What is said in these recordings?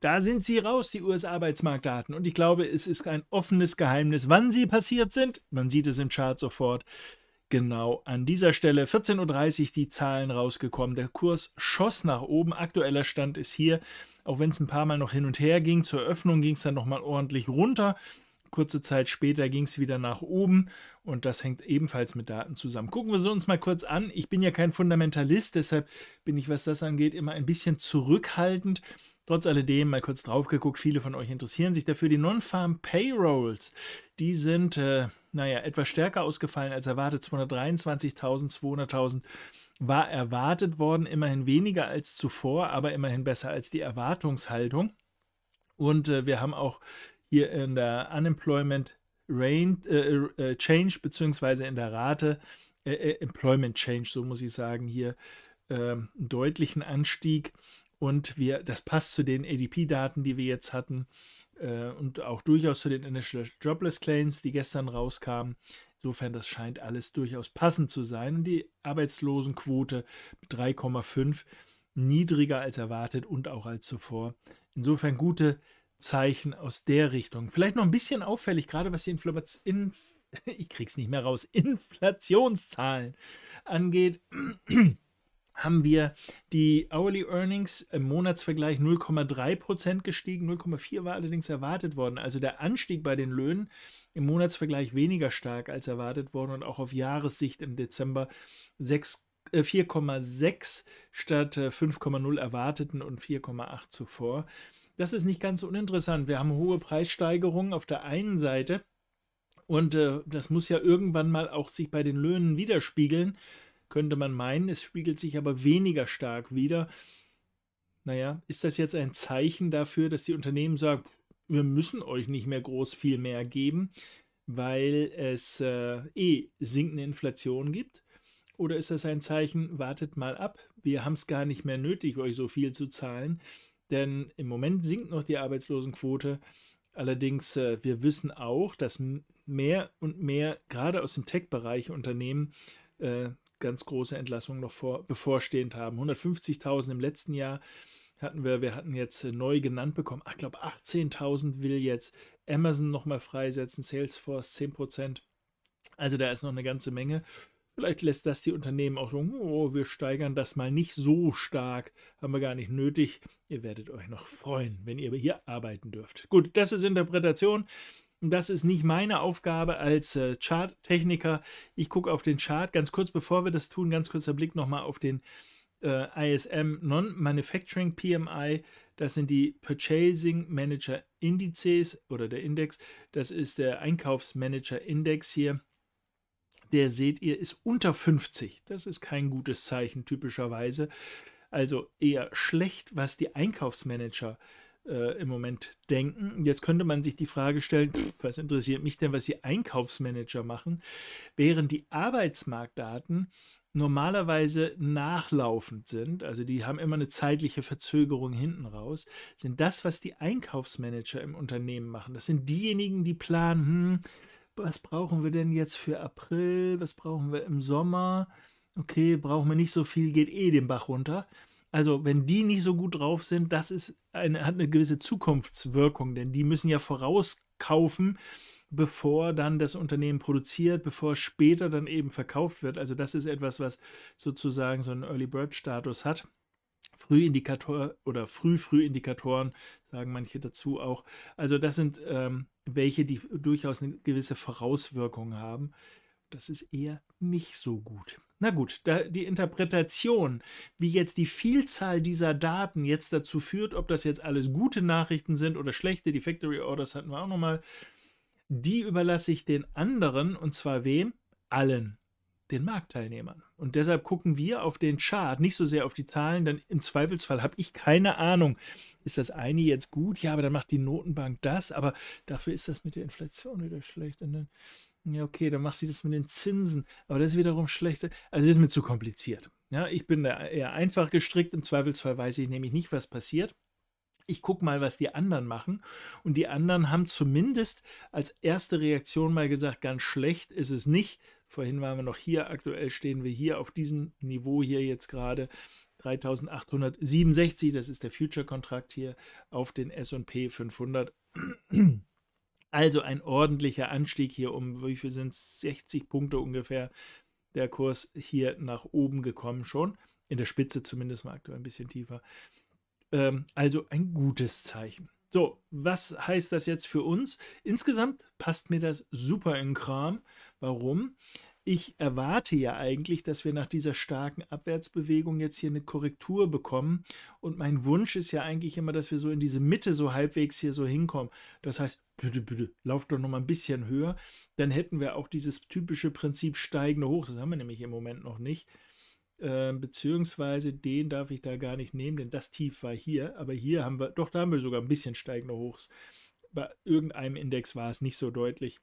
Da sind sie raus, die US-Arbeitsmarktdaten. Und ich glaube, es ist ein offenes Geheimnis, wann sie passiert sind. Man sieht es im Chart sofort. Genau an dieser Stelle 14.30 Uhr die Zahlen rausgekommen. Der Kurs schoss nach oben. Aktueller Stand ist hier, auch wenn es ein paar Mal noch hin und her ging. Zur Öffnung ging es dann nochmal ordentlich runter. Kurze Zeit später ging es wieder nach oben und das hängt ebenfalls mit Daten zusammen. Gucken wir uns mal kurz an. Ich bin ja kein Fundamentalist, deshalb bin ich, was das angeht, immer ein bisschen zurückhaltend. Trotz alledem mal kurz drauf geguckt, viele von euch interessieren sich dafür. Die Non-Farm Payrolls, die sind, äh, naja, etwas stärker ausgefallen als erwartet. 223.000, 200.000 war erwartet worden, immerhin weniger als zuvor, aber immerhin besser als die Erwartungshaltung. Und äh, wir haben auch hier in der Unemployment Rain, äh, äh, Change beziehungsweise in der Rate äh, äh, Employment Change, so muss ich sagen, hier einen ähm, deutlichen Anstieg und wir, das passt zu den ADP-Daten, die wir jetzt hatten äh, und auch durchaus zu den Initial Jobless Claims, die gestern rauskamen. Insofern, das scheint alles durchaus passend zu sein. Und die Arbeitslosenquote 3,5 niedriger als erwartet und auch als zuvor. Insofern gute Zeichen aus der Richtung. Vielleicht noch ein bisschen auffällig, gerade was die Inflation, ich krieg's nicht mehr raus, Inflationszahlen angeht haben wir die Hourly Earnings im Monatsvergleich 0,3% gestiegen, 0,4 war allerdings erwartet worden. Also der Anstieg bei den Löhnen im Monatsvergleich weniger stark als erwartet worden und auch auf Jahressicht im Dezember 4,6 äh, statt 5,0 äh, erwarteten und 4,8 zuvor. Das ist nicht ganz uninteressant. Wir haben hohe Preissteigerungen auf der einen Seite und äh, das muss ja irgendwann mal auch sich bei den Löhnen widerspiegeln könnte man meinen. Es spiegelt sich aber weniger stark wider. Naja, ist das jetzt ein Zeichen dafür, dass die Unternehmen sagen, wir müssen euch nicht mehr groß viel mehr geben, weil es äh, eh sinkende Inflation gibt? Oder ist das ein Zeichen, wartet mal ab, wir haben es gar nicht mehr nötig, euch so viel zu zahlen, denn im Moment sinkt noch die Arbeitslosenquote. Allerdings, äh, wir wissen auch, dass mehr und mehr gerade aus dem Tech-Bereich Unternehmen äh, ganz große Entlassungen noch vor, bevorstehend haben. 150.000 im letzten Jahr hatten wir, wir hatten jetzt äh, neu genannt bekommen, ich glaube 18.000 will jetzt Amazon nochmal freisetzen, Salesforce 10%. Also da ist noch eine ganze Menge. Vielleicht lässt das die Unternehmen auch so, oh, wir steigern das mal nicht so stark, haben wir gar nicht nötig. Ihr werdet euch noch freuen, wenn ihr hier arbeiten dürft. Gut, das ist Interpretation. Das ist nicht meine Aufgabe als äh, Charttechniker. Ich gucke auf den Chart. Ganz kurz, bevor wir das tun, ganz kurzer Blick nochmal auf den äh, ISM Non-Manufacturing PMI. Das sind die Purchasing Manager Indizes oder der Index. Das ist der Einkaufsmanager Index hier. Der seht ihr, ist unter 50. Das ist kein gutes Zeichen typischerweise. Also eher schlecht, was die Einkaufsmanager äh, äh, im Moment denken. Jetzt könnte man sich die Frage stellen, was interessiert mich denn, was die Einkaufsmanager machen, während die Arbeitsmarktdaten normalerweise nachlaufend sind, also die haben immer eine zeitliche Verzögerung hinten raus, sind das, was die Einkaufsmanager im Unternehmen machen. Das sind diejenigen, die planen, hm, was brauchen wir denn jetzt für April, was brauchen wir im Sommer, okay, brauchen wir nicht so viel, geht eh den Bach runter. Also, wenn die nicht so gut drauf sind, das ist eine, hat eine gewisse Zukunftswirkung, denn die müssen ja vorauskaufen, bevor dann das Unternehmen produziert, bevor später dann eben verkauft wird. Also, das ist etwas, was sozusagen so einen Early Bird Status hat. Frühindikator oder Früh-Frühindikatoren, sagen manche dazu auch. Also, das sind ähm, welche, die durchaus eine gewisse Vorauswirkung haben das ist eher nicht so gut. Na gut, die Interpretation, wie jetzt die Vielzahl dieser Daten jetzt dazu führt, ob das jetzt alles gute Nachrichten sind oder schlechte, die Factory Orders hatten wir auch nochmal, die überlasse ich den anderen und zwar wem? Allen, den Marktteilnehmern. Und deshalb gucken wir auf den Chart, nicht so sehr auf die Zahlen, denn im Zweifelsfall habe ich keine Ahnung, ist das eine jetzt gut? Ja, aber dann macht die Notenbank das, aber dafür ist das mit der Inflation wieder schlecht. Und ne? dann ja, okay, dann macht sie das mit den Zinsen. Aber das ist wiederum schlechter. Also das ist mir zu kompliziert. Ja, ich bin da eher einfach gestrickt. Im Zweifelsfall weiß ich nämlich nicht, was passiert. Ich gucke mal, was die anderen machen. Und die anderen haben zumindest als erste Reaktion mal gesagt, ganz schlecht ist es nicht. Vorhin waren wir noch hier, aktuell stehen wir hier auf diesem Niveau hier jetzt gerade. 3867, das ist der Future-Kontrakt hier auf den SP 500. Also ein ordentlicher Anstieg hier um, wie viel sind es, 60 Punkte ungefähr, der Kurs hier nach oben gekommen schon. In der Spitze zumindest mal aktuell ein bisschen tiefer. Ähm, also ein gutes Zeichen. So, was heißt das jetzt für uns? Insgesamt passt mir das super in Kram. Warum? ich erwarte ja eigentlich, dass wir nach dieser starken Abwärtsbewegung jetzt hier eine Korrektur bekommen. Und mein Wunsch ist ja eigentlich immer, dass wir so in diese Mitte so halbwegs hier so hinkommen. Das heißt, bitte, bitte, lauf doch noch mal ein bisschen höher. Dann hätten wir auch dieses typische Prinzip steigende Hoch. Das haben wir nämlich im Moment noch nicht. Äh, beziehungsweise den darf ich da gar nicht nehmen, denn das Tief war hier. Aber hier haben wir, doch, da haben wir sogar ein bisschen steigende Hochs. Bei irgendeinem Index war es nicht so deutlich.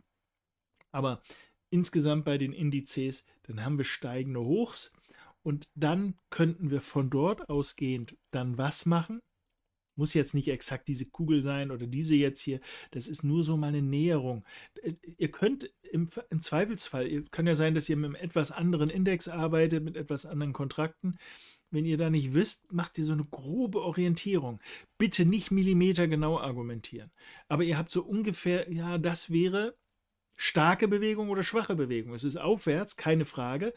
Aber insgesamt bei den Indizes, dann haben wir steigende Hochs und dann könnten wir von dort ausgehend dann was machen? Muss jetzt nicht exakt diese Kugel sein oder diese jetzt hier. Das ist nur so mal eine Näherung. Äh, ihr könnt im, im Zweifelsfall, kann ja sein, dass ihr mit einem etwas anderen Index arbeitet, mit etwas anderen Kontrakten. Wenn ihr da nicht wisst, macht ihr so eine grobe Orientierung. Bitte nicht millimetergenau argumentieren. Aber ihr habt so ungefähr, ja, das wäre, starke Bewegung oder schwache Bewegung. Es ist aufwärts, keine Frage,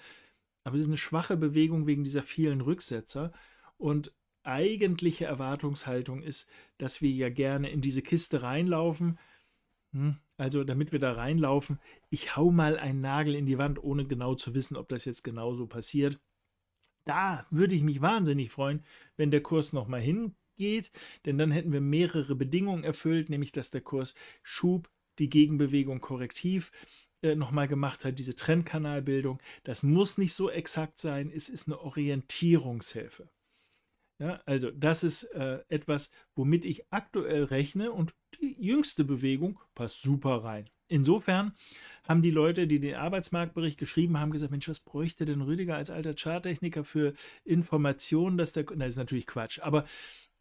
aber es ist eine schwache Bewegung wegen dieser vielen Rücksetzer. Und eigentliche Erwartungshaltung ist, dass wir ja gerne in diese Kiste reinlaufen. Hm, also, damit wir da reinlaufen, ich hau mal einen Nagel in die Wand, ohne genau zu wissen, ob das jetzt genauso passiert. Da würde ich mich wahnsinnig freuen, wenn der Kurs nochmal hingeht, denn dann hätten wir mehrere Bedingungen erfüllt, nämlich dass der Kurs Schub die Gegenbewegung korrektiv äh, nochmal gemacht hat, diese Trendkanalbildung. Das muss nicht so exakt sein, es ist eine Orientierungshilfe. Ja, also das ist äh, etwas, womit ich aktuell rechne und die jüngste Bewegung passt super rein. Insofern haben die Leute, die den Arbeitsmarktbericht geschrieben haben, gesagt, Mensch, was bräuchte denn Rüdiger als alter Charttechniker für Informationen, dass der, das ist natürlich Quatsch, aber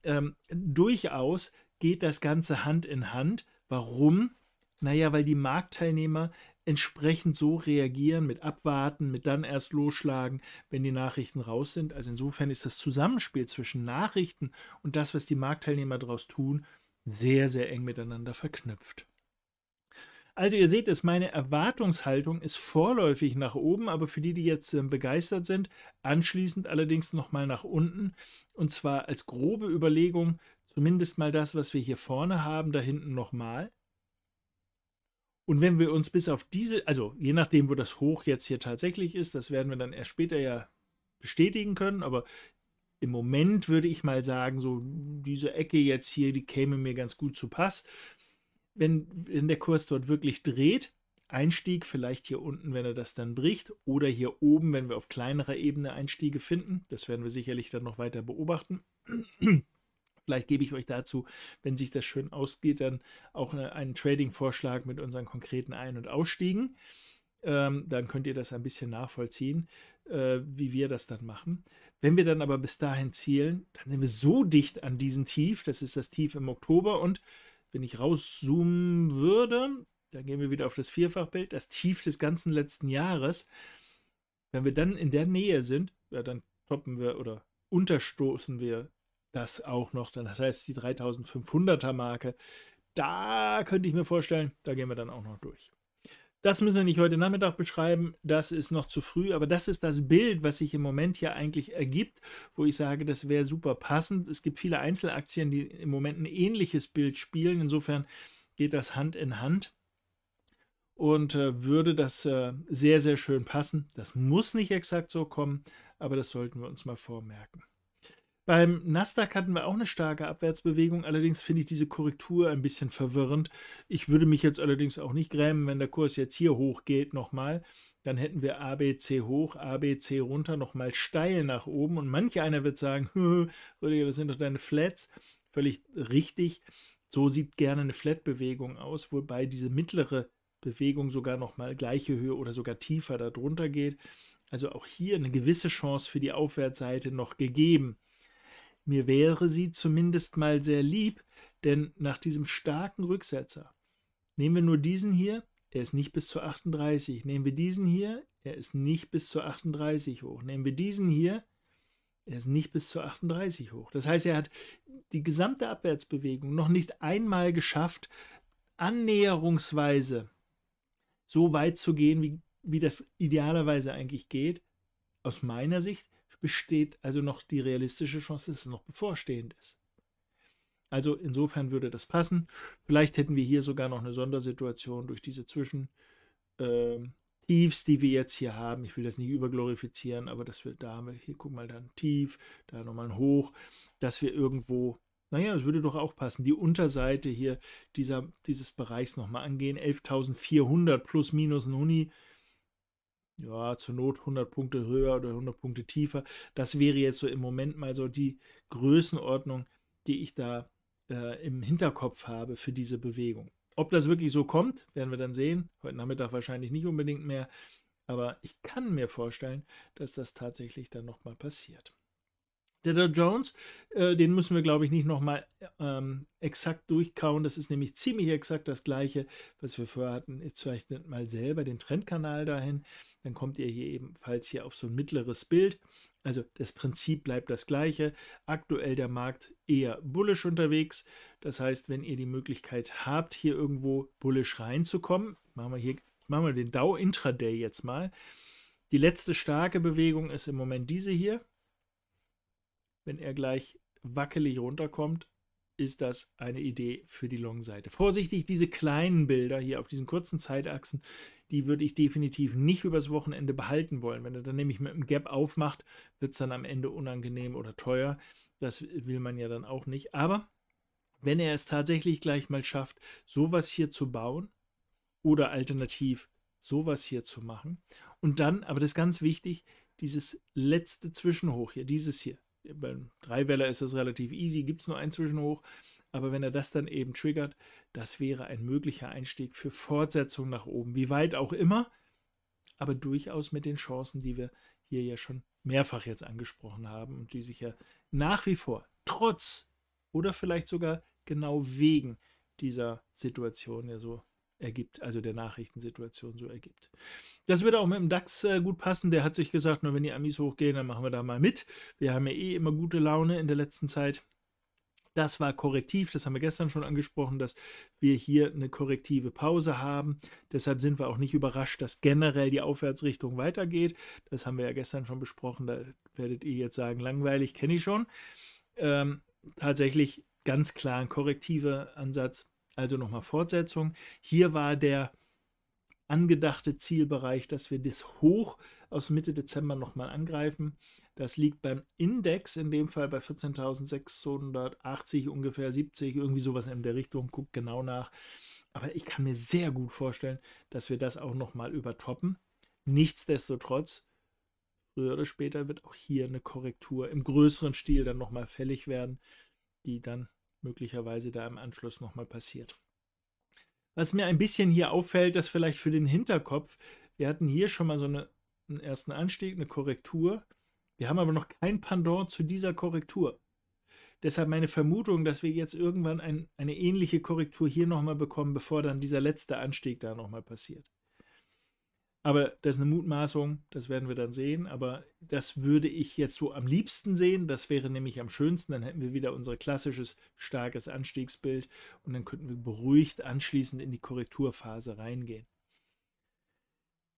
ähm, durchaus geht das Ganze Hand in Hand. Warum? Naja, weil die Marktteilnehmer entsprechend so reagieren, mit abwarten, mit dann erst losschlagen, wenn die Nachrichten raus sind. Also insofern ist das Zusammenspiel zwischen Nachrichten und das, was die Marktteilnehmer daraus tun, sehr, sehr eng miteinander verknüpft. Also ihr seht es, meine Erwartungshaltung ist vorläufig nach oben, aber für die, die jetzt ähm, begeistert sind, anschließend allerdings nochmal nach unten. Und zwar als grobe Überlegung, zumindest mal das, was wir hier vorne haben, da hinten nochmal. Und wenn wir uns bis auf diese, also je nachdem, wo das Hoch jetzt hier tatsächlich ist, das werden wir dann erst später ja bestätigen können, aber im Moment würde ich mal sagen, so diese Ecke jetzt hier, die käme mir ganz gut zu Pass. Wenn, wenn der Kurs dort wirklich dreht, Einstieg vielleicht hier unten, wenn er das dann bricht, oder hier oben, wenn wir auf kleinerer Ebene Einstiege finden, das werden wir sicherlich dann noch weiter beobachten. Vielleicht gebe ich euch dazu, wenn sich das schön ausgeht, dann auch äh, einen Trading-Vorschlag mit unseren konkreten Ein- und Ausstiegen. Ähm, dann könnt ihr das ein bisschen nachvollziehen, äh, wie wir das dann machen. Wenn wir dann aber bis dahin zielen, dann sind wir so dicht an diesem Tief, das ist das Tief im Oktober und wenn ich rauszoomen würde, dann gehen wir wieder auf das Vierfachbild, das Tief des ganzen letzten Jahres. Wenn wir dann in der Nähe sind, ja, dann toppen wir oder unterstoßen wir das auch noch, dann, das heißt die 3500er Marke, da könnte ich mir vorstellen, da gehen wir dann auch noch durch. Das müssen wir nicht heute Nachmittag beschreiben, das ist noch zu früh, aber das ist das Bild, was sich im Moment hier eigentlich ergibt, wo ich sage, das wäre super passend. Es gibt viele Einzelaktien, die im Moment ein ähnliches Bild spielen, insofern geht das Hand in Hand und äh, würde das äh, sehr, sehr schön passen. Das muss nicht exakt so kommen, aber das sollten wir uns mal vormerken. Beim Nasdaq hatten wir auch eine starke Abwärtsbewegung, allerdings finde ich diese Korrektur ein bisschen verwirrend. Ich würde mich jetzt allerdings auch nicht grämen, wenn der Kurs jetzt hier hoch geht nochmal. Dann hätten wir ABC hoch, ABC runter, nochmal steil nach oben. Und manch einer wird sagen, Rüdiger, das sind doch deine Flats. Völlig richtig. So sieht gerne eine Flat-Bewegung aus, wobei diese mittlere Bewegung sogar nochmal gleiche Höhe oder sogar tiefer darunter geht. Also auch hier eine gewisse Chance für die Aufwärtsseite noch gegeben. Mir wäre sie zumindest mal sehr lieb, denn nach diesem starken Rücksetzer, nehmen wir nur diesen hier, er ist nicht bis zu 38. Nehmen wir diesen hier, er ist nicht bis zu 38 hoch. Nehmen wir diesen hier, er ist nicht bis zu 38 hoch. Das heißt, er hat die gesamte Abwärtsbewegung noch nicht einmal geschafft, annäherungsweise so weit zu gehen, wie, wie das idealerweise eigentlich geht, aus meiner Sicht, besteht also noch die realistische Chance, dass es noch bevorstehend ist. Also insofern würde das passen. Vielleicht hätten wir hier sogar noch eine Sondersituation durch diese Zwischen. Äh, Tiefs, die wir jetzt hier haben, ich will das nicht überglorifizieren, aber dass wir da haben, wir, hier guck mal, dann tief, da nochmal ein hoch, dass wir irgendwo, naja, es würde doch auch passen, die Unterseite hier dieser, dieses Bereichs nochmal angehen, 11.400 plus minus ein Huni, ja, zur Not 100 Punkte höher oder 100 Punkte tiefer. Das wäre jetzt so im Moment mal so die Größenordnung, die ich da äh, im Hinterkopf habe für diese Bewegung. Ob das wirklich so kommt, werden wir dann sehen. Heute Nachmittag wahrscheinlich nicht unbedingt mehr. Aber ich kann mir vorstellen, dass das tatsächlich dann nochmal passiert. Der Dow Jones, äh, den müssen wir, glaube ich, nicht nochmal ähm, exakt durchkauen. Das ist nämlich ziemlich exakt das gleiche, was wir vorher hatten. Jetzt zeichnet mal selber den Trendkanal dahin dann kommt ihr hier ebenfalls hier auf so ein mittleres Bild. Also das Prinzip bleibt das gleiche. Aktuell der Markt eher bullisch unterwegs. Das heißt, wenn ihr die Möglichkeit habt, hier irgendwo bullisch reinzukommen, machen wir hier machen wir den Dow Intraday jetzt mal. Die letzte starke Bewegung ist im Moment diese hier. Wenn er gleich wackelig runterkommt, ist das eine Idee für die Long-Seite. Vorsichtig, diese kleinen Bilder hier auf diesen kurzen Zeitachsen, die würde ich definitiv nicht übers Wochenende behalten wollen. Wenn er dann nämlich mit einem Gap aufmacht, wird es dann am Ende unangenehm oder teuer. Das will man ja dann auch nicht. Aber wenn er es tatsächlich gleich mal schafft, sowas hier zu bauen oder alternativ sowas hier zu machen und dann, aber das ist ganz wichtig, dieses letzte Zwischenhoch hier, dieses hier, beim Dreiwähler ist das relativ easy, gibt es nur ein Zwischenhoch. Aber wenn er das dann eben triggert, das wäre ein möglicher Einstieg für Fortsetzung nach oben, wie weit auch immer, aber durchaus mit den Chancen, die wir hier ja schon mehrfach jetzt angesprochen haben und die sich ja nach wie vor trotz oder vielleicht sogar genau wegen dieser Situation ja so ergibt, also der Nachrichtensituation so ergibt. Das würde auch mit dem DAX äh, gut passen. Der hat sich gesagt, nur wenn die Amis hochgehen, dann machen wir da mal mit. Wir haben ja eh immer gute Laune in der letzten Zeit. Das war korrektiv, das haben wir gestern schon angesprochen, dass wir hier eine korrektive Pause haben. Deshalb sind wir auch nicht überrascht, dass generell die Aufwärtsrichtung weitergeht. Das haben wir ja gestern schon besprochen. Da werdet ihr jetzt sagen, langweilig, kenne ich schon. Ähm, tatsächlich ganz klar ein korrektiver Ansatz also nochmal Fortsetzung. Hier war der angedachte Zielbereich, dass wir das Hoch aus Mitte Dezember nochmal angreifen. Das liegt beim Index in dem Fall bei 14.680, ungefähr 70, irgendwie sowas in der Richtung. Guckt genau nach. Aber ich kann mir sehr gut vorstellen, dass wir das auch nochmal übertoppen. Nichtsdestotrotz, früher oder später wird auch hier eine Korrektur im größeren Stil dann nochmal fällig werden, die dann möglicherweise da im Anschluss nochmal passiert. Was mir ein bisschen hier auffällt, ist vielleicht für den Hinterkopf, wir hatten hier schon mal so eine, einen ersten Anstieg, eine Korrektur. Wir haben aber noch kein Pendant zu dieser Korrektur. Deshalb meine Vermutung, dass wir jetzt irgendwann ein, eine ähnliche Korrektur hier nochmal bekommen, bevor dann dieser letzte Anstieg da nochmal passiert. Aber das ist eine Mutmaßung, das werden wir dann sehen. Aber das würde ich jetzt so am liebsten sehen. Das wäre nämlich am schönsten. Dann hätten wir wieder unser klassisches starkes Anstiegsbild und dann könnten wir beruhigt anschließend in die Korrekturphase reingehen.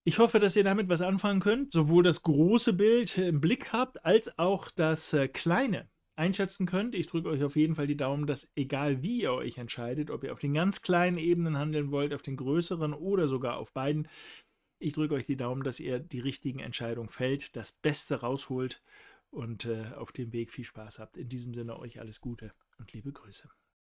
Ich hoffe, dass ihr damit was anfangen könnt, sowohl das große Bild im Blick habt, als auch das äh, kleine einschätzen könnt. Ich drücke euch auf jeden Fall die Daumen, dass egal wie ihr euch entscheidet, ob ihr auf den ganz kleinen Ebenen handeln wollt, auf den größeren oder sogar auf beiden, ich drücke euch die Daumen, dass ihr die richtigen Entscheidungen fällt, das Beste rausholt und äh, auf dem Weg viel Spaß habt. In diesem Sinne euch alles Gute und liebe Grüße.